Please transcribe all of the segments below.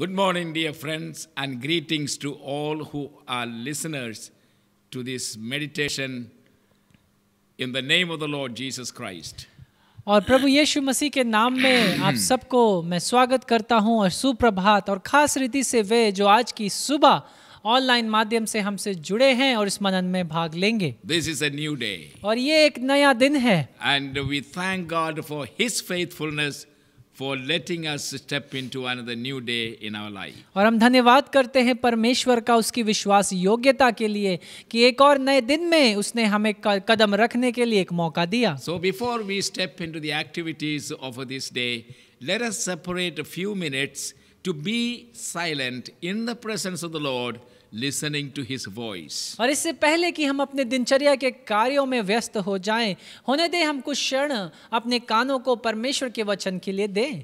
Good morning, dear friends, and greetings to all who are listeners to this meditation in the name of the Lord Jesus Christ. और प्रभु यीशु मसीह के नाम में आप सबको मैं स्वागत करता हूं और सुप्रभात और खास रीति से वे जो आज की सुबह ऑनलाइन माध्यम से हमसे जुड़े हैं और इस मनन में भाग लेंगे this is a new day और ये एक नया दिन है and we thank God for his faithfulness for letting us step into another new day in our life. और हम धन्यवाद करते हैं परमेश्वर का उसकी विश्वास योग्यता के लिए कि एक और नए दिन में उसने हमें कदम रखने के लिए एक मौका दिया. So before we step into the activities of this day, let us separate a few minutes to be silent in the presence of the Lord. listening to his voice. और इससे पहले कि हम अपने दिनचर्या के कार्यों में व्यस्त हो जाएं, होने दें हम कुछ क्षण अपने कानों को परमेश्वर के वचन के लिए दें.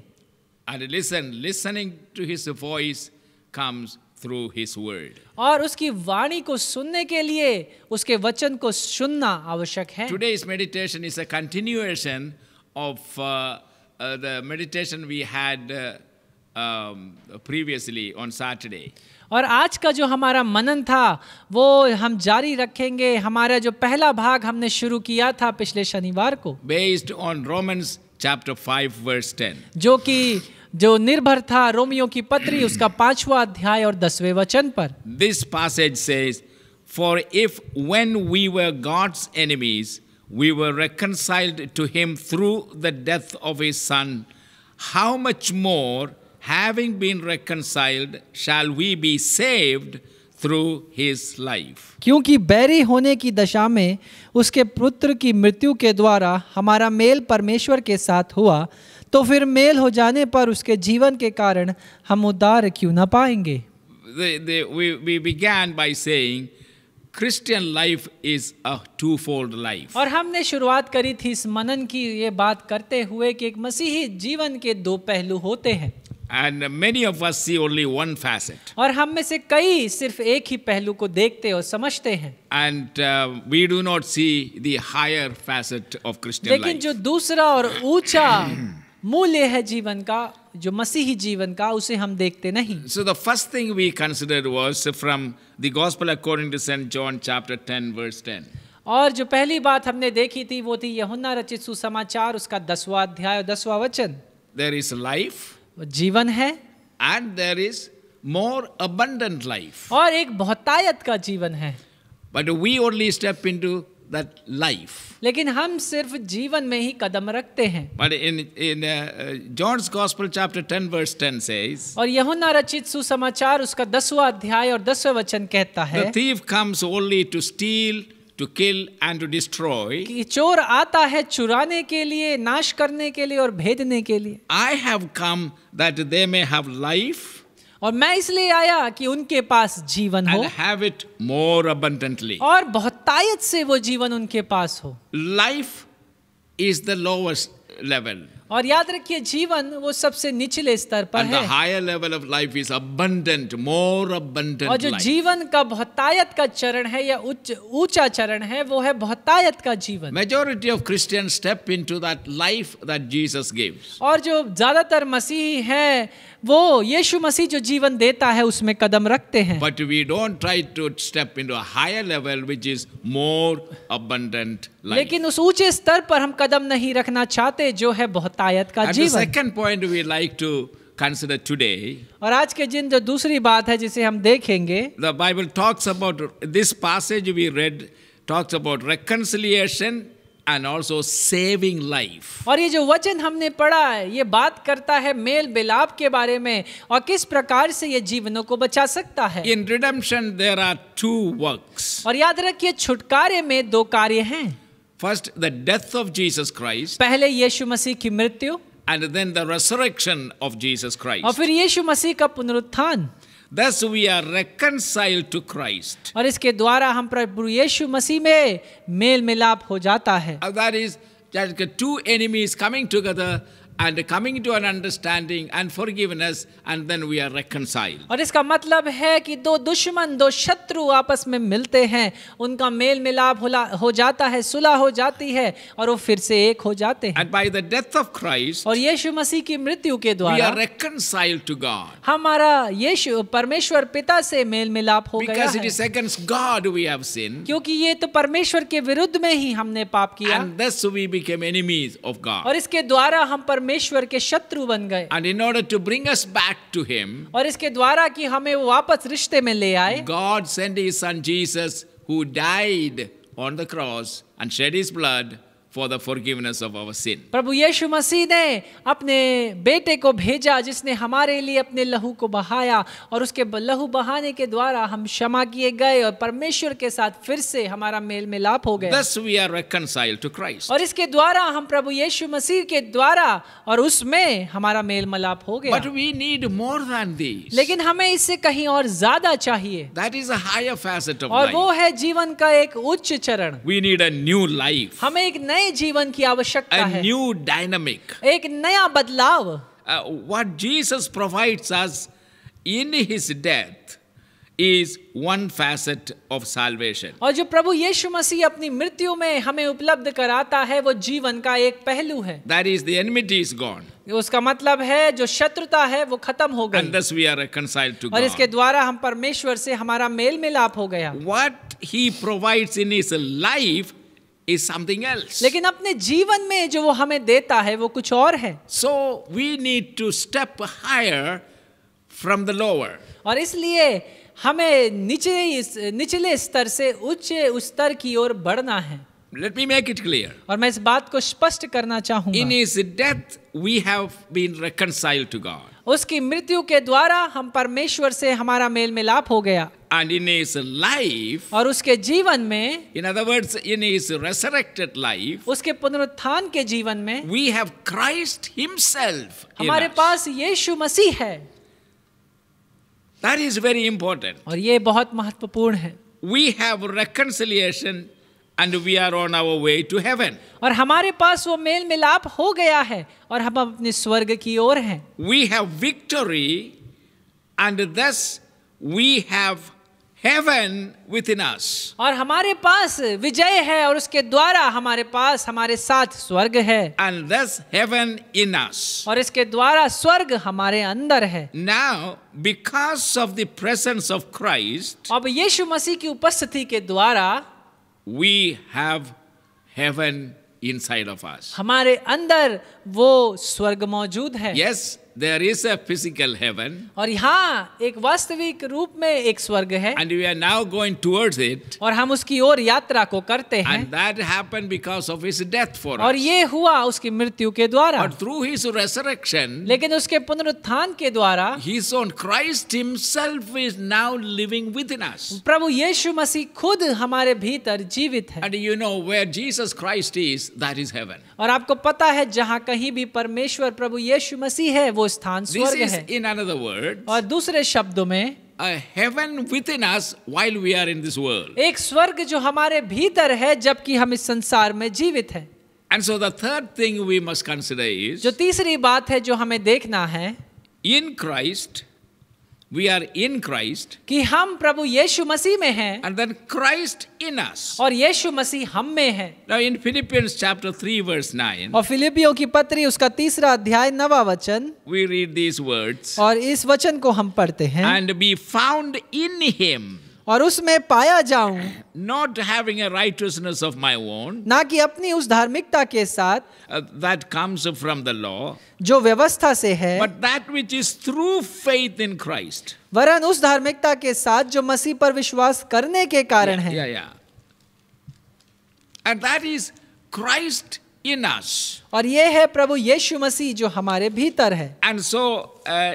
And listen, listening to his voice comes through his word. और उसकी वाणी को सुनने के लिए उसके वचन को सुनना आवश्यक है. Today's meditation is a continuation of uh, uh, the meditation we had uh, um, previously on Saturday. और आज का जो हमारा मनन था वो हम जारी रखेंगे हमारा जो पहला भाग हमने शुरू किया था पिछले शनिवार को based on Romans chapter five verse ten जो कि जो निर्भर था रोमियो की पत्री उसका पांचवा अध्याय और दसवें वचन पर this passage says for if when we were God's enemies we were reconciled to him through the death of a son how much more having been reconciled, shall we be saved through his life. क्योंकि बैरी होने की दशा में उसके पुत्र की मृत्यु के द्वारा हमारा मेल परमेश्वर के साथ हुआ तो फिर मेल हो जाने पर उसके जीवन के कारण हम उद्धार क्यों ना पाएंगे they, they, we, we began by saying Christian life is a twofold life. और हमने शुरुआत करी थी इस मनन की ये बात करते हुए कि एक मसीही जीवन के दो पहलू होते हैं And many of us see only one facet. aur hum mein se kai sirf ek hi pehlu ko dekhte aur samajhte hain And uh, we do not see the higher facet of Christian life. lekin jo dusra aur uncha मूल्य है जीवन का जो मसीही जीवन का उसे हम देखते नहीं. So the first thing we considered was from the Gospel according to Saint John chapter 10 verse 10. और जो पहली बात हमने देखी थी वो थी यहुन्ना रचित सुसमाचार उसका दसवा अध्याय और दसवां वचन. देर इज लाइफ जीवन है and there is more abundant life और एक बहुतायत का जीवन है but we only step into that life लेकिन हम सिर्फ जीवन में ही कदम रखते हैं but in in John's gospel chapter 10 verse 10 says. और यूहन्ना रचित सुसमाचार उसका दसवां अध्याय और दसवें वचन कहता है. The thief comes only to steal, to kill and to destroy कि चोर आता है चुराने के लिए नाश करने के लिए और भेदने के लिए I have come that they may have life और मैं इसलिए आया कि उनके पास जीवन हो have it more abundantly और बहुतायत से वो जीवन उनके पास हो Life is the lowest level और याद रखिए जीवन वो सबसे निचले स्तर पर And है higher level of life is abundant more abundant और जो life. जीवन का बहुतायत का चरण है या उच्च ऊंचा चरण है वो है बहुतायत का जीवन majority of Christian step into that life that Jesus gives और जो ज्यादातर मसीही हैं वो यीशु मसीह जो जीवन देता है उसमें कदम रखते हैं but we don't try to step into higher level which is more abundant लेकिन उस ऊंचे स्तर पर हम कदम नहीं रखना चाहते जो है बहुतायत का And जीवन second point we like to consider today. और आज के दिन जो दूसरी बात है जिसे हम देखेंगे The Bible talks about this passage we read talks about reconciliation and also saving life. और ये जो वचन हमने पढ़ा है ये बात करता है मेल बेलाप के बारे में और किस प्रकार से ये जीवनों को बचा सकता है In redemption there are two works. और याद रखिए छुटकारे में दो कार्य हैं First the death of Jesus Christ. पहले यीशु मसीह की मृत्यु and then the resurrection of Jesus Christ. और फिर यीशु मसीह का पुनरुत्थान Thus we are reconciled to Christ. और इसके द्वारा हम प्रभु यीशु मसीह में मेल मिलाप हो जाता है. That is that the two enemies coming together and coming to an understanding and forgiveness and then we are reconciled aur iska matlab hai ki do dushman do shatru aapas mein milte hain unka mel मिलाप ho jata hai sulah ho jati hai aur wo fir se ek ho jate hain and by the death of Christ aur yeshu masi ki mrityu ke dwara we are reconciled to God hamara yeshu parmeshwar pita se mel मेल ho gaya because it is against God we have sinned kyunki ye to parmeshwar ke viruddh mein hi humne paap kiya and thus we became enemies of God aur iske dwara hum par परमेश्वर के शत्रु बन गए and in order to bring us back to him और इसके द्वारा कि हमें वो वापस रिश्ते में ले आए God send his son Jesus who died on the cross and shed his blood for the forgiveness of our sin. प्रभु यीशु मसीह ने अपने बेटे को भेजा जिसने हमारे लिए अपने लहू को बहाया और उसके लहू बहाने के द्वारा हम क्षमा किए गए और परमेश्वर के साथ फिर से हमारा मेल मिलाप हो गया Thus we are reconciled to Christ. और इसके द्वारा हम प्रभु यीशु मसीह के द्वारा और उसमें हमारा मेल मिलाप हो गया But we need more than this. लेकिन हमें इससे कहीं और ज्यादा चाहिए That is a higher facet of और life. वो है जीवन का एक उच्च चरण We need a new life. हमें एक नए जीवन की आवश्यकता है न्यू डायनामिक एक नया बदलाव what Jesus provides us in his death is one facet of salvation और जो प्रभु यीशु मसीह अपनी मृत्यु में हमें उपलब्ध कराता है वो जीवन का एक पहलू है that is the enmity is gone उसका मतलब है जो शत्रुता है वो खत्म हो गई And we are reconciled to और इसके द्वारा हम परमेश्वर से हमारा मेल मिलाप हो गया what he provides in his life is something else. लेकिन अपने जीवन में जो वो हमें देता है वो कुछ और है So we need to step higher from the lower. और इसलिए हमें निचले निचले स्तर से उच्च स्तर की ओर बढ़ना है Let me make it clear. और मैं इस बात को स्पष्ट करना चाहूंगा In his death we have been reconciled to God. उसकी मृत्यु के द्वारा हम परमेश्वर से हमारा मेल मिलाप हो गया and in his life और उसके जीवन में in other words in his resurrected life उसके पुनरुत्थान के जीवन में we have Christ himself हमारे पास यीशु मसीह है that is very important और ये बहुत महत्वपूर्ण है we have reconciliation and we are on our way to heaven. और हमारे पास वो मेल मिलाप हो गया है और हम apne swarg ki or hain We have victory and thus we have heaven within us. aur hamare paas vijay hai aur uske dwara hamare paas hamare sath swarg hai And thus heaven in us. aur iske dwara swarg hamare andar hai Now because of the presence of Christ. ab yeshu masi ki upasthiti ke dwara we have heaven inside of us. हमारे अंदर वो स्वर्ग मौजूद है. Yes, there is a physical heaven और यहाँ एक वास्तविक रूप में एक स्वर्ग है and we are now going towards it और हम उसकी ओर यात्रा को करते हैं and that happened because of his death for us और ये हुआ उसकी मृत्यु के द्वारा और through his resurrection लेकिन उसके पुनरुत्थान के द्वारा his own Christ himself is now living within us प्रभु यीशु मसीह खुद हमारे भीतर जीवित है and you know where Jesus Christ is that is heaven और आपको पता है जहाँ कहीं भी परमेश्वर प्रभु यीशु मसीह है वो वो स्थान स्वर्ग है इन अनदर वर्ड और दूसरे शब्दों में a heaven within us while we are in this world एक स्वर्ग जो हमारे भीतर है जबकि हम इस संसार में जीवित हैं and so the third thing we must consider is जो तीसरी बात है जो हमें देखना है in Christ We are in Christ. कि हम प्रभु यीशु मसीह में हैं. And then Christ in us. और यीशु मसीह हम में हैं. Now in Philippians chapter 3 verse 9. और फिलिपियों की पत्री उसका तीसरा अध्याय नवा वचन. We read these words. और इस वचन को हम पढ़ते हैं. And be found in him. और उसमें पाया जाऊं not having a righteousness of my own ना कि अपनी उस धार्मिकता के साथ that comes from the law जो व्यवस्था से है but that which is through faith in Christ वरन उस धार्मिकता के साथ जो मसीह पर विश्वास करने के कारण yeah, है या या and that is Christ in us और ये है प्रभु यीशु मसीह जो हमारे भीतर है and so so, uh,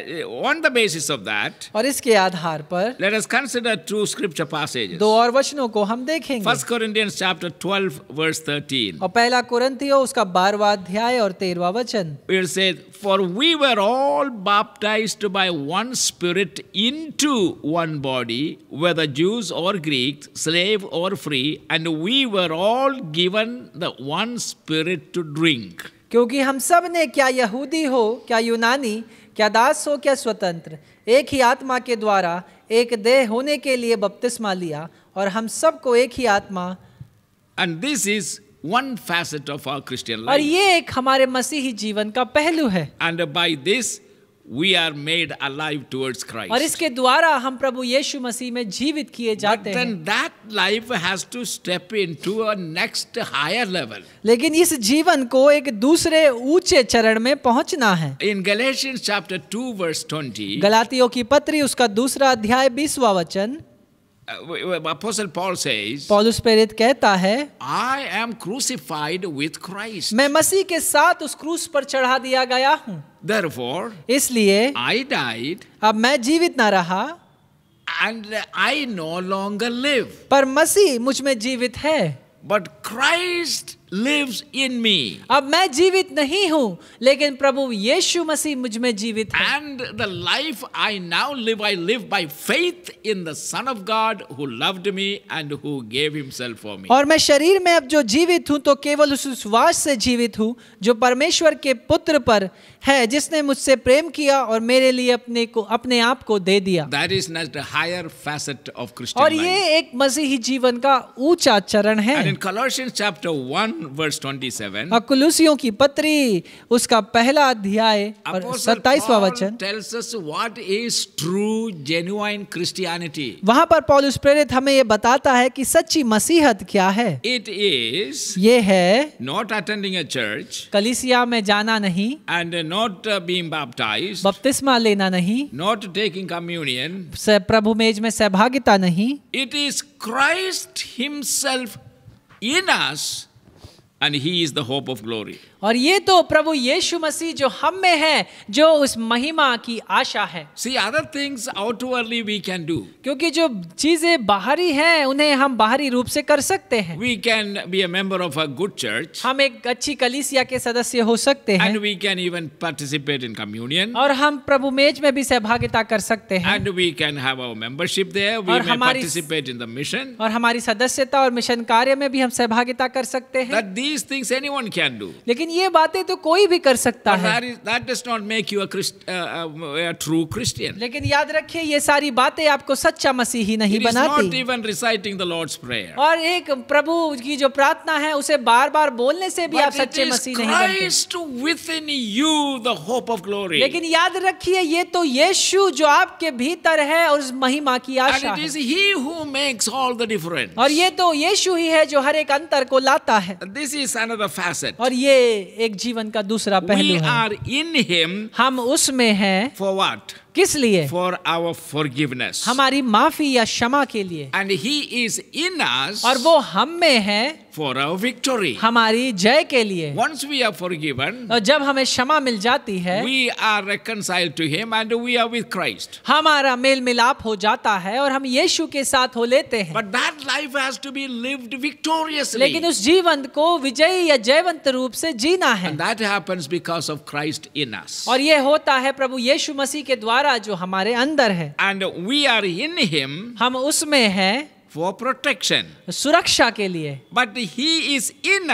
on the basis of that और इसके आधार पर let us consider two scripture passages दो और वचनों को हम देखेंगे First Corinthians chapter 12 verse 13 और पहला कुरिन्थियों उसका बारवाँ अध्याय और तेरवाँ वचन it says for we were all baptized by one spirit into one body whether Jews or Greeks slave or free and we were all given the one spirit to drink क्योंकि हम सब ने क्या यहूदी हो क्या यूनानी क्या दास हो क्या स्वतंत्र एक ही आत्मा के द्वारा एक देह होने के लिए बपतिस्मा लिया और हम सबको एक ही आत्मा and this is one facet of our Christian life और ये एक हमारे मसीही जीवन का पहलू है and by this we are made alive towards Christ. और इसके द्वारा हम प्रभु यीशु मसीह में जीवित किए जाते हैं. But then that life has to step into a next higher level. लेकिन इस जीवन को एक दूसरे ऊंचे चरण में पहुंचना है. In Galatians chapter 2 verse 20. गलातियों की पत्री उसका दूसरा अध्याय 20वां वचन Apostle Paul says, Paulus प्रेरित कहता है I am crucified with Christ. मैं मसीह के साथ उस क्रूस पर चढ़ा दिया गया हूँ Therefore, इसलिए I died, अब मैं जीवित ना रहा and I no longer live. पर मसीह मुझ में जीवित है But Christ lives in me ab main jeevit nahi hu lekin prabhu yeshu masih muj mein jeevit hai and the life i now live i live by faith in the son of god who loved me and who gave himself for me aur main sharir mein ab jo jeevit hu to keval us विश्वास से जीवित हूं जो परमेश्वर के पुत्र पर है जिसने मुझसे प्रेम किया और मेरे लिए अपने को अपने आप को दे दिया That is not higher facet of Christian और ये एक मसीही जीवन का ऊंचा चरण है And in Colossians chapter 1 verse 27 अकुलुसियों की पत्री उसका पहला अध्याय और 27वां वचन tells us what is true genuine christianity वहां पर पौलुस प्रेरित हमें यह बताता है कि सच्ची मसीहत क्या है it is यह है not attending a church कलीसिया में जाना नहीं and not been uh, baptized बपतिस्मा लेना नहीं not taking communion प्रभु मेज में सहभागिता नहीं it is Christ himself in us and he is the hope of glory aur ye to prabhu yeshu masi jo hum mein hai jo us mahima ki aasha hai see other things outwardly we can do kyunki jo cheeze bahari hain unhe hum bahari roop se kar sakte hain we can be a member of a good church hum ek achhi kalisiya ke sadasya ho sakte hain and we can even participate in communion aur hum prabhu mej mein bhi सहभागिता kar sakte hain and we can have our membership there we may participate in the mission aur hamari sadasyata aur mission karya mein bhi hum सहभागिता kar sakte hain that these things anyone can do. लेकिन ये बातें तो कोई भी कर सकता है. That, is, that does not make you a, Christ, uh, a true Christian. लेकिन याद रखिए ये सारी बातें आपको सच्चा मसीही नहीं बनाती. It is not even reciting the Lord's prayer. और एक प्रभु की जो प्रार्थना है उसे बार-बार बोलने से भी But आप सच्चे मसीह नहीं बनते. Christ within you the hope of glory. लेकिन याद रखिए ये तो यीशु जो आपके भीतर है और उस महिमा की आशा. And it is he who makes all the difference. और ये तो यीशु ही है जो हर एक अंतर को लाता है. This is is another facet. और ये एक जीवन का दूसरा पहलू है. We are in Him. हम उसमें हैं. For what? किस लिए? For our forgiveness. हमारी माफी या क्षमा के लिए. And He is in us. और वो हम में हैं। फॉर आवर विक्टोरी हमारी जय के लिए वंस वी आर फॉरगिवन और जब हमें क्षमा मिल जाती है we are reconcile to him and we are with Christ हमारा मेल मिलाप हो जाता है और हम यीशु के साथ हो लेते हैं but that life has to be lived victoriously लेकिन उस जीवन को विजयी या जयवंत रूप से जीना है that happens because of Christ in us और ये होता है प्रभु यीशु मसीह के द्वारा जो हमारे अंदर है and we are in him हम उसमें हैं फॉर प्रोटेक्शन सुरक्षा के लिए but he is in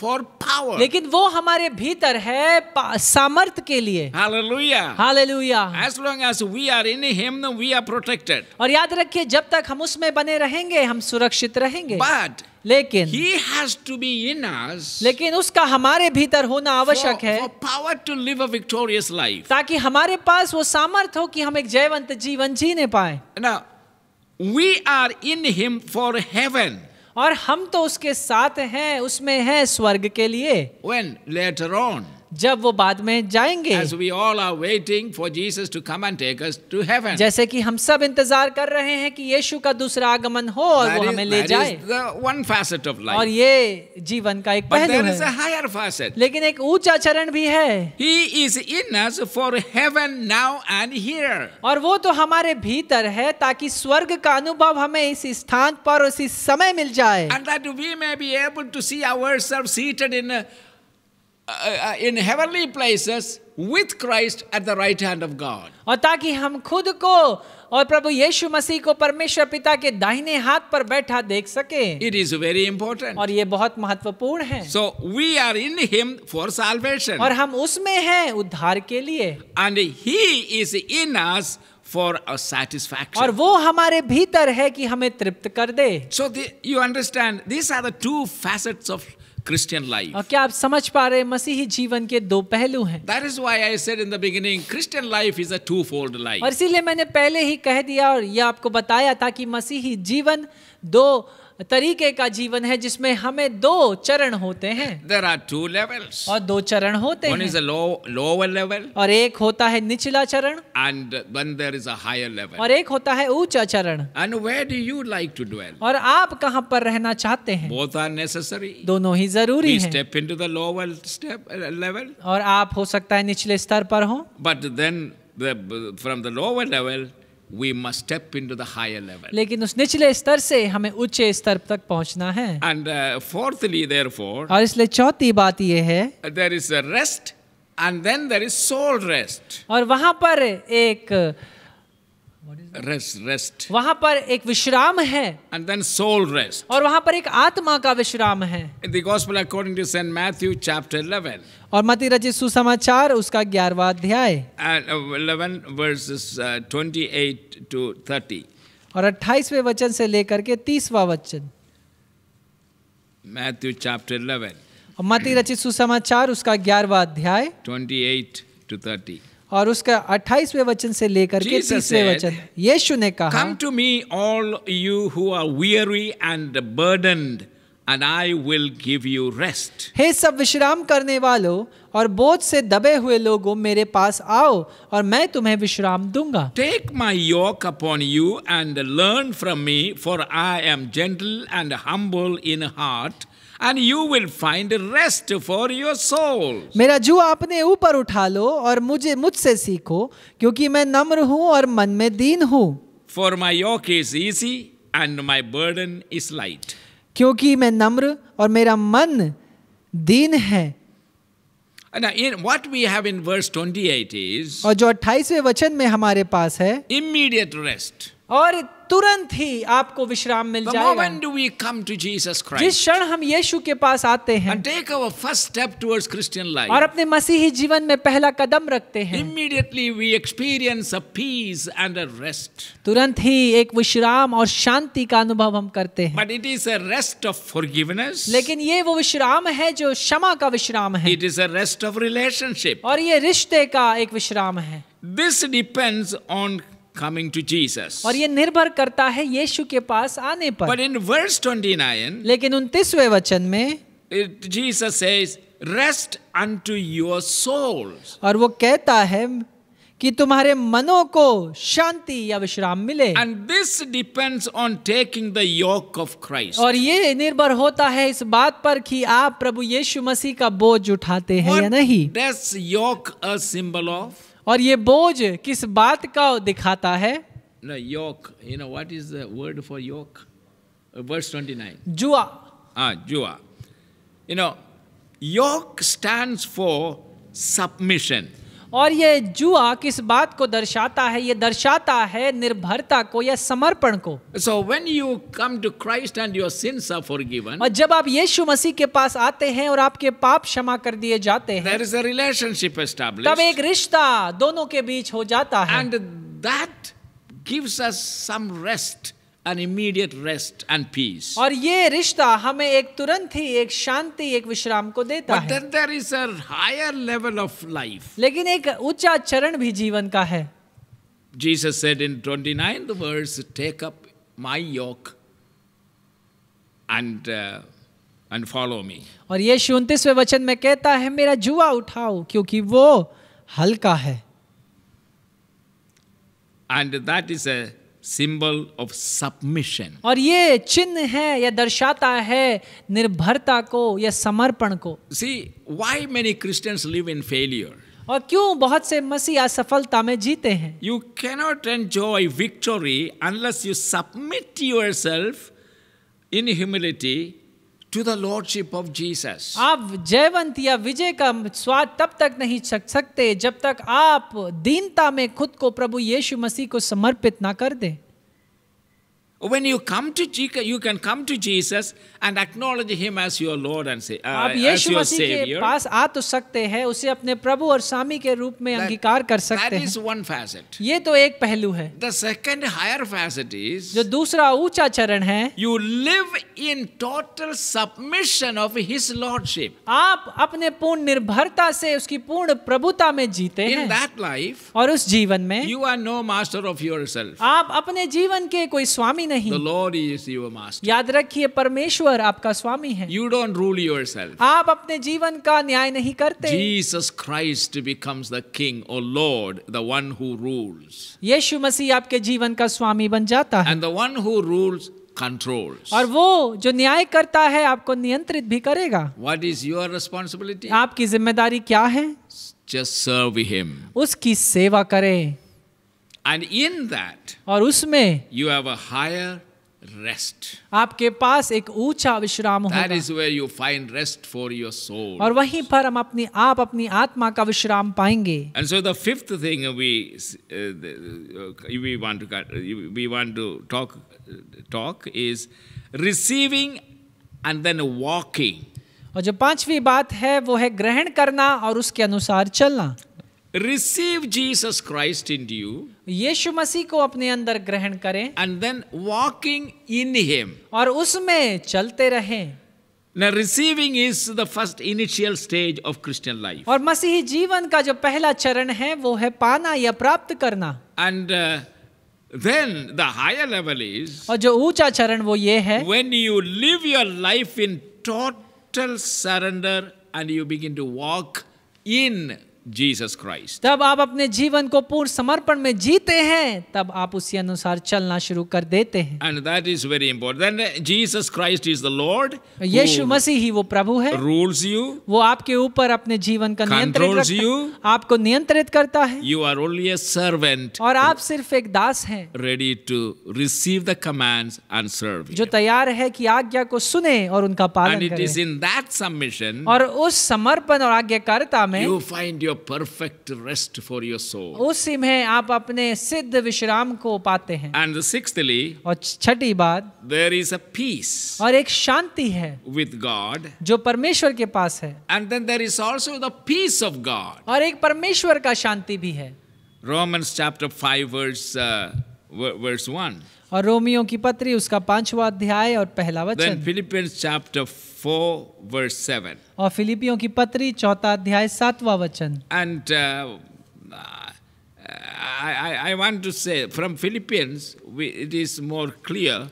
for power लेकिन वो हमारे भीतर है सामर्थ के लिए hallelujah hallelujah as long as we are in him we are protected और याद रखिए जब तक हम उसमें बने रहेंगे हम सुरक्षित रहेंगे बट लेकिन he has to be in us लेकिन उसका हमारे भीतर होना आवश्यक है power to live a victorious life ताकि हमारे पास वो सामर्थ हो कि हम एक जयवंत जीवन जीने पाए Now, we are in him for heaven और हम तो उसके साथ हैं उसमें हैं स्वर्ग के लिए when later on जब वो बाद में जाएंगे As we all are waiting for Jesus to come and take us to heaven. जैसे कि हम सब इंतजार कर रहे हैं कि यीशु का दूसरा आगमन हो और that वो is, हमें ले जाए one facet of life. और ये जीवन का एक पहलू है is a higher facet. लेकिन एक ऊंचा चरण भी है He is in us for heaven now and here. और वो तो हमारे भीतर है ताकि स्वर्ग का अनुभव हमें इस स्थान पर और इस समय मिल जाए And that we may be able to see ourselves seated in a Uh, uh, in heavenly places with Christ at the right hand of God. और ताकि हम खुद को और प्रभु यीशु मसीह को परमेश्वर पिता के दाहिने हाथ पर बैठा देख सके इट इज वेरी इंपॉर्टेंट और ये बहुत महत्वपूर्ण है so we are in him for salvation और हम उसमें हैं उद्धार के लिए and he is in us for a satisfaction और वो हमारे भीतर है कि हमें तृप्त कर दे so you understand these are the two facets of Christian life. और क्या आप समझ पा रहे मसीही जीवन के दो पहलू हैं? That is why I said in the beginning, Christian life is a twofold life. और इसीलिए मैंने पहले ही कह दिया और ये आपको बताया था कि मसीही जीवन दो तरीके का जीवन है जिसमें हमें दो चरण होते हैं देर आर टू लेवल्स और दो चरण होते हैं लोअर लेवल और एक होता है निचला चरण and one there is a level और एक होता है ऊंचा चरण and where do you like to dwell और आप कहाँ पर रहना चाहते हैं Both आर नेसेसरी दोनों ही जरूरी step into the lower step level और आप हो सकता है निचले स्तर पर हो but then from the lower level we must step into the higher level. lekin us nichle star se hame उच्च star tak pahunchna hai And uh, fourthly, therefore, aur इसलिए chauthi baat ye hai there is a rest and then there is soul rest. aur wahan par ek uh, rest rest वहाँ पर एक विश्राम है and then soul rest और वहाँ पर एक आत्मा का विश्राम है in the gospel according to saint matthew chapter 11 और मती रचित सुसमाचार उसका ग्यारहवा अध्याय uh, uh, और अट्ठाईसवे वचन से लेकर के तीसवा वचन मैथ्यू चैप्टर 11 और मती रचित सुसमाचार उसका ग्यारहवा अध्याय 28 टू 30 और उसका 28वें वचन से लेकर के तीसरे वचन यीशु ने कहा come to me all you who are weary and burdened And I will give you rest. हे सब विश्राम करने वालों और बोझ से दबे हुए लोगों मेरे पास आओ और मैं तुम्हें विश्राम दूंगा take my yoke upon you and learn from me for I am gentle and humble in heart and you will find rest for your soul. मेरा जुआ अपने ऊपर उठा लो और मुझे मुझसे सीखो क्योंकि मैं नम्र हूँ और मन में दीन हूँ For my yoke is easy and my burden is light. क्योंकि मैं नम्र और मेरा मन दीन है and in what we have in verse 28 is और जो 28वें वचन में हमारे पास है immediate rest. और तुरंत ही आपको विश्राम मिल जाएगा जिस क्षण हम यीशु के पास आते हैं और अपने मसीही जीवन में पहला कदम रखते हैं immediately we experience a peace and a rest तुरंत ही एक विश्राम और शांति का अनुभव हम करते हैं but it is a rest of forgiveness लेकिन ये वो विश्राम है जो क्षमा का विश्राम है it is a rest of relationship और ये रिश्ते का एक विश्राम है this depends on coming to Jesus. और ये निर्भर करता है यीशु के पास आने पर. But in verse 29, लेकिन 29वें वचन में it, Jesus says, rest unto your souls. और वो कहता है कि तुम्हारे मनों को शांति या विश्राम मिले and this depends on taking the yoke of Christ और ये निर्भर होता है इस बात पर कि आप प्रभु यीशु मसीह का बोझ उठाते हैं या नहीं योक अ सिंबल ऑफ और ये बोझ किस बात का दिखाता है yoke you know what is the word for yoke verse 29 जुआ हाँ जुआ you know yoke stands for submission और ये जुआ किस बात को दर्शाता है ये दर्शाता है निर्भरता को या समर्पण को so when you come to Christ and your sins are forgiven और जब आप यीशु मसीह के पास आते हैं और आपके पाप क्षमा कर दिए जाते हैं there is a relationship established तब एक रिश्ता दोनों के बीच हो जाता है and that gives us some rest an immediate rest and peace. और ये रिश्ता हमें एक तुरंत ही एक शांति एक विश्राम को देता But है. Then there is a higher level of life. लेकिन एक ऊंचा चरण भी जीवन का है. Jesus said in 29 the verse, take up my yoke and uh, and follow me. और ये उनतीसवें वचन में कहता है मेरा जुआ उठाओ क्योंकि वो हल्का है. And that is a symbol of submission और ये चिन्ह है या दर्शाता है निर्भरता को या समर्पण को see why many Christians live in failure और क्यों बहुत से मसीह असफलता में जीते हैं you cannot enjoy victory unless you submit yourself in humility to the lordship of Jesus. आप जयवंत या विजय का स्वाद तब तक नहीं चख सकते जब तक आप दीनता में खुद को प्रभु यीशु मसीह को समर्पित ना कर दें When you come to Jesus, you can come to Jesus and acknowledge him as your Lord and say, uh, as your Savior. आप यीशु मसीह के पास आ तो सकते हैं उसे अपने प्रभु और स्वामी के रूप में अंगीकार कर सकते हैं one facet. ये तो एक पहलू है the second higher facet is, जो दूसरा ऊंचा चरण है you live in total submission of his lordship. आप अपने पूर्ण निर्भरता से उसकी पूर्ण प्रभुता में जीते हैं। in that life, और उस जीवन में you are no master of yourself. आप अपने जीवन के कोई स्वामी नहीं नहीं the Lord is your master याद रखिए परमेश्वर आपका स्वामी है यू डोंट रूल योरसेल्फ आप अपने जीवन का न्याय नहीं करते Jesus Christ becomes the king और Lord the one who rules यीशु मसीह आपके जीवन का स्वामी बन जाता है and the one who rules Controls. और वो जो न्याय करता है आपको नियंत्रित भी करेगा वट इज योर रेस्पॉन्सिबिलिटी आपकी जिम्मेदारी क्या है जस्ट सर्व हिम उसकी सेवा करें And in that, और उसमें you have a higher rest. आपके पास एक ऊंचा विश्राम होगा. That is where you find rest for your soul. और वहीं पर हम अपनी आप अपनी आत्मा का विश्राम पाएंगे. And so the fifth thing we uh, we want to we want to talk talk is receiving and then walking. और जो पांचवी बात है वो है ग्रहण करना और उसके अनुसार चलना receive Jesus Christ in you यीशु मसीह को अपने अंदर ग्रहण करें and then walking in him और उसमें चलते रहें Now, receiving is the first initial stage of Christian life. और मसीही जीवन का जो पहला चरण है वो है पाना या प्राप्त करना And uh, then the higher level is और जो ऊंचा चरण वो ये है when you live your life in total surrender and you begin to walk in Jesus Christ तब आप अपने जीवन को पूर्ण समर्पण में जीते हैं तब आप उसी अनुसार चलना शुरू कर देते हैं and that is very important Jesus Christ is the Lord यीशु मसीह ही वो प्रभु है रूल्स यू वो आपके ऊपर अपने जीवन का नियंत्रित यू आपको नियंत्रित करता है you are only a servant और आप सिर्फ एक दास हैं ready to receive the commands and serve जो तैयार है कि आज्ञा को सुने और उनका पालन करें it is in that submission और उस समर्पण और आज्ञाकारिता में you find your perfect rest for your soul. उसी में आप अपने सिद्ध विश्राम को पाते हैं. And the sixthly, और छठी बात, there is a peace. और एक शांति है. With God. जो परमेश्वर के पास है. And then there is also the peace of God. और एक परमेश्वर का शांति भी है. Romans chapter 5 verse uh, verse 1. और रोमियो की पत्री उसका पांचवा अध्याय और पहला वचन Philippians chapter four verse seven और फिलिपियों की पत्री चौथा अध्याय सातवा वचन and I want to say from Philippians it is more clear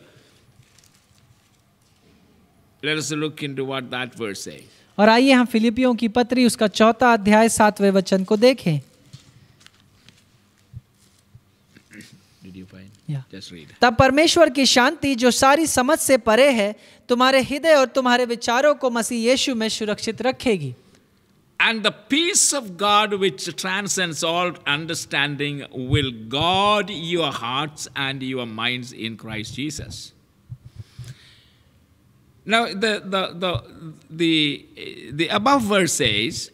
Let us look into what that verse says. और आइए हम फिलिपियों की पत्री उसका चौथा अध्याय सातवें वचन को देखें तब परमेश्वर की शांति जो सारी समझ से परे है तुम्हारे हृदय और तुम्हारे विचारों को मसीह यीशु में सुरक्षित रखेगी And the peace of God which transcends all understanding will guard your hearts and your minds in Christ Jesus. Now the the the the, the above verse says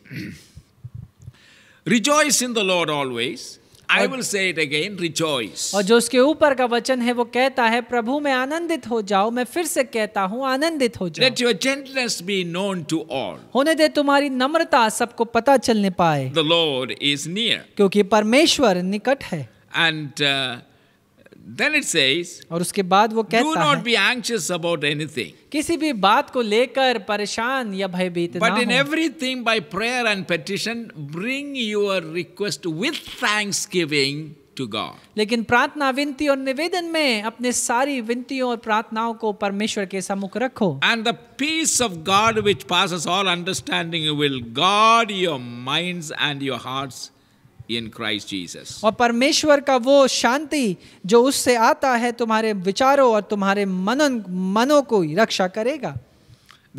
Rejoice in the Lord always. I will say it again, rejoice. और जो उसके ऊपर का वचन है वो कहता है प्रभु में आनंदित हो जाओ मैं फिर से कहता हूँ आनंदित हो जाओ Let your gentleness be known to all. होने दे तुम्हारी नम्रता सबको पता चलने पाए The Lord is near. क्योंकि परमेश्वर निकट है And uh, Then it says, और उसके बाद वो कहता do not be anxious about anything. किसी भी बात को लेकर परेशान या भयभीत ना But in everything by prayer and petition bring your request with thanksgiving to God. लेकिन प्रार्थना विनती और निवेदन में अपने सारी विनतियों और प्रार्थनाओं को परमेश्वर के सम्मुख रखो And the peace of God which passes all understanding will guard your minds and your hearts in Christ Jesus. और परमेश्वर का वो शांति जो उससे आता है तुम्हारे विचारों और तुम्हारे मनन मनों को रक्षा करेगा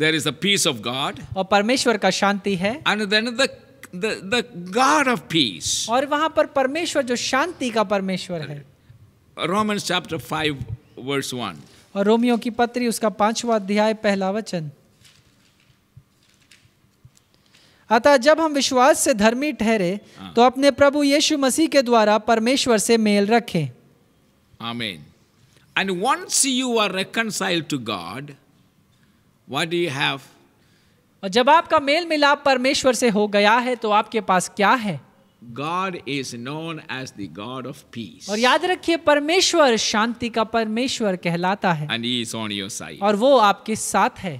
There is a peace of God. और परमेश्वर का शांति है And then the the the God of peace. और वहां पर परमेश्वर जो शांति का परमेश्वर है Romans chapter 5 verse 1. और रोमियो की पत्री उसका पांचवा अध्याय पहला वचन अतः जब हम विश्वास से धर्मी ठहरे हाँ। तो अपने प्रभु यीशु मसीह के द्वारा परमेश्वर से मेल रखें amen and once you are reconciled to God what do you have और जब आपका मेल मिलाप परमेश्वर से हो गया है तो आपके पास क्या है God is known as the God of peace और याद रखिए परमेश्वर शांति का परमेश्वर कहलाता है and he is on your side और वो आपके साथ है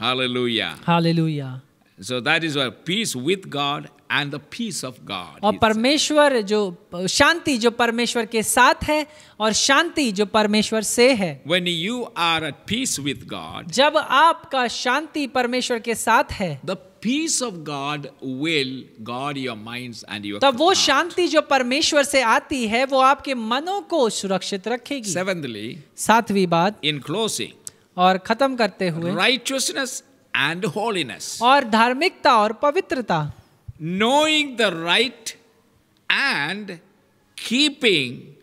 hallelujah hallelujah So that is where peace with God and the peace of God. और परमेश्वर जो शांति जो परमेश्वर के साथ है और शांति जो परमेश्वर से है When you are at peace with God, जब आपका शांति परमेश्वर के साथ है the peace of God will guard your minds and your तब वो शांति जो परमेश्वर से आती है वो आपके मनों को सुरक्षित रखेगी Seventhly, सातवीं बात in closing, और खत्म करते हुए righteousness and holiness. और धार्मिकता और पवित्रता. Knowing the right and keeping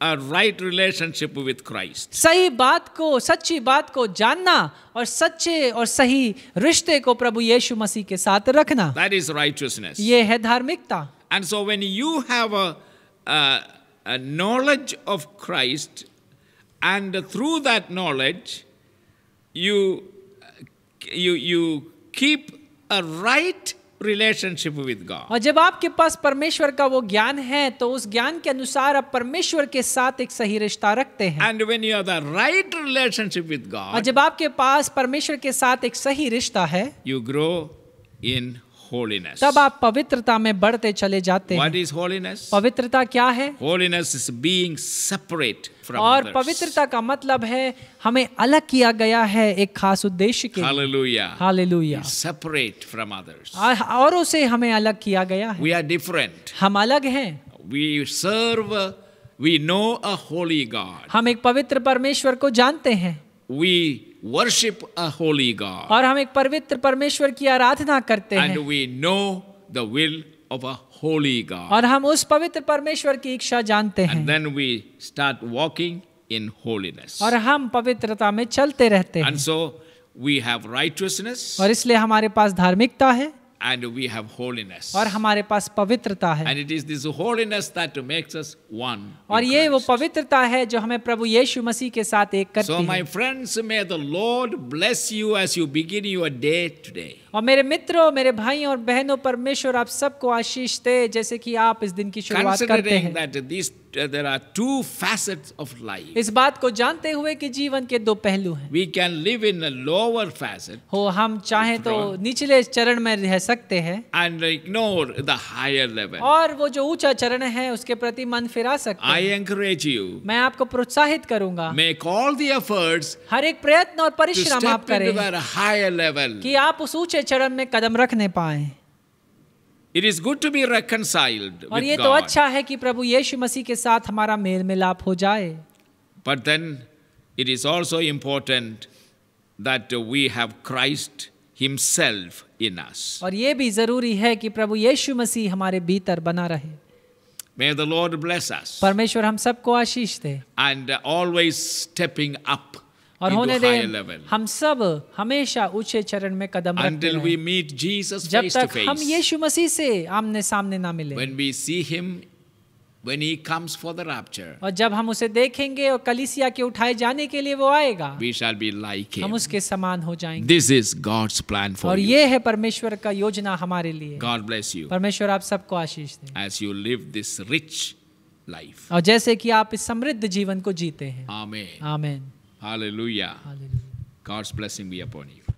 a right relationship with Christ. सही बात को सच्ची बात को जानना और सच्चे और सही रिश्ते को प्रभु यीशु मसीह के साथ रखना. That is righteousness. ये है धार्मिकता. And so when you have a, a, a knowledge of Christ and through that knowledge you you you keep a right relationship with God और जब आपके पास परमेश्वर का वो ज्ञान है तो उस ज्ञान के अनुसार आप परमेश्वर के साथ एक सही रिश्ता रखते हैं and when you have the right relationship with God और जब आपके पास परमेश्वर के साथ एक सही रिश्ता है यू ग्रो इन holiness. तब आप पवित्रता में बढ़ते चले जाते What हैं। What is holiness? पवित्रता क्या है Holiness is being separate from और others. पवित्रता का मतलब है हमें अलग किया गया है एक खास उद्देश्य के Hallelujah. Hallelujah. Separate from others. और उसे हमें अलग किया गया है We are different. हम अलग हैं We serve, we know a holy God. हम एक पवित्र परमेश्वर को जानते हैं We वर्शिप और हम एक पवित्र परमेश्वर की आराधना करते हैं we know the will of a holy God और हम उस पवित्र परमेश्वर की इच्छा जानते हैं then we start walking in holiness और हम पवित्रता में चलते रहते हैं सो वी हैव राइटनेस और इसलिए हमारे पास धार्मिकता है and we have holiness. और हमारे पास पवित्रता है And it is this holiness that makes us one. और ये वो पवित्रता है जो हमें प्रभु यीशु मसीह के साथ एक करती है. So my friends, may the Lord bless you as you begin your day today. और मेरे मित्रों मेरे भाइयों और बहनों परमेश्वर आप सबको आशीष दे जैसे कि आप इस दिन की शुरुआत करते हैं uh, there are two facets of life. इस बात को जानते हुए कि जीवन के दो पहलू हैं We can live in a lower facet. हो हम चाहे तो निचले चरण में रह सकते हैं And ignore the higher level. और वो जो ऊंचा चरण है उसके प्रति मन फिरा सकते हैं I encourage you. मैं आपको प्रोत्साहित करूंगा Make all the efforts हर एक प्रयत्न और परिश्रम आप करें to step into the higher level. कि आप उस ऊंचे चरण में कदम रख नहीं पाए it is good to be reconciled और ये तो अच्छा है कि प्रभु यीशु मसीह के साथ हमारा मेल मिलाप हो जाए but then it is also important that we have Christ himself in us और ये भी जरूरी है कि प्रभु यीशु मसीह हमारे भीतर बना रहे May the Lord bless us. परमेश्वर हम सबको आशीष दे. And always stepping up. और होने दें हम सब हमेशा ऊंचे चरण में कदम Until we meet Jesus जब face तक face. हम यीशु मसीह से आमने सामने ना मिले When we see him, when he comes for the rapture, और जब हम उसे देखेंगे और कलीसिया के उठाए जाने के लिए वो आएगा we shall be like him. हम उसके समान हो जाएंगे This is God's plan for और ये है परमेश्वर का योजना हमारे लिए God bless you. परमेश्वर आप सबको आशीष दे As you live this rich life. और जैसे कि आप इस समृद्ध जीवन को जीते हैं आमेन आमेन Hallelujah. Hallelujah. God's blessing be upon you.